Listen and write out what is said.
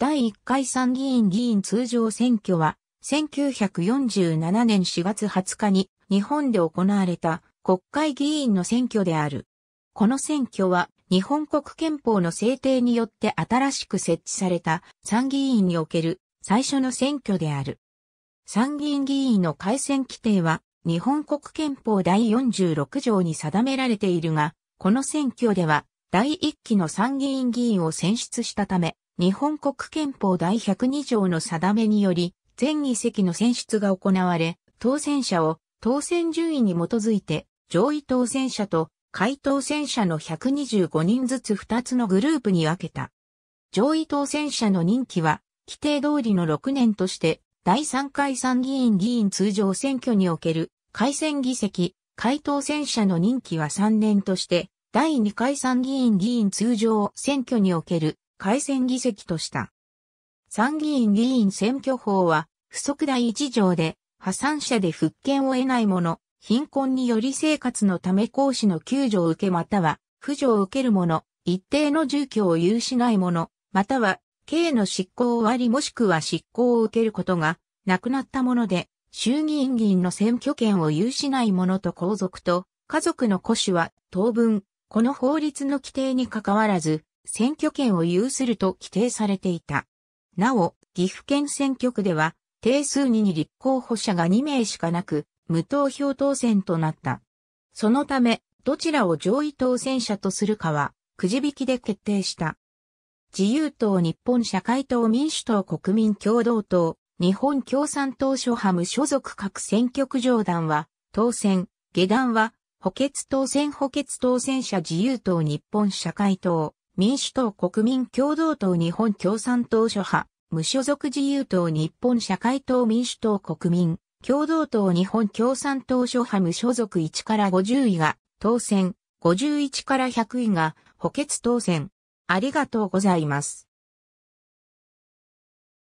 第1回参議院議員通常選挙は、1947年4月20日に日本で行われた国会議員の選挙である。この選挙は日本国憲法の制定によって新しく設置された参議院における最初の選挙である。参議院議員の改選規定は日本国憲法第46条に定められているが、この選挙では第1期の参議院議員を選出したため、日本国憲法第102条の定めにより、全議席の選出が行われ、当選者を当選順位に基づいて、上位当選者と回当選者の125人ずつ2つのグループに分けた。上位当選者の任期は、規定通りの6年として、第3回参議院議員通常選挙における、改選議席、回当選者の任期は3年として、第2回参議院議員通常選挙における、改選議席とした。参議院議員選挙法は、不足第一条で、破産者で復権を得ない者、貧困により生活のため講師の救助を受けまたは、扶助を受ける者、一定の住居を有しない者、または、刑の執行をありもしくは執行を受けることが、なくなったもので、衆議院議員の選挙権を有しない者と皇族と、家族の古種は、当分、この法律の規定に関わらず、選挙権を有すると規定されていた。なお、岐阜県選挙区では、定数2に立候補者が2名しかなく、無投票当選となった。そのため、どちらを上位当選者とするかは、くじ引きで決定した。自由党日本社会党民主党国民共同党、日本共産党諸派無所属各選挙区上段は、当選、下段は、補欠当選補欠当選者自由党日本社会党、民主党国民共同党日本共産党諸派、無所属自由党日本社会党民主党国民共同党日本共産党諸派無所属1から50位が当選、51から100位が補欠当選。ありがとうございます。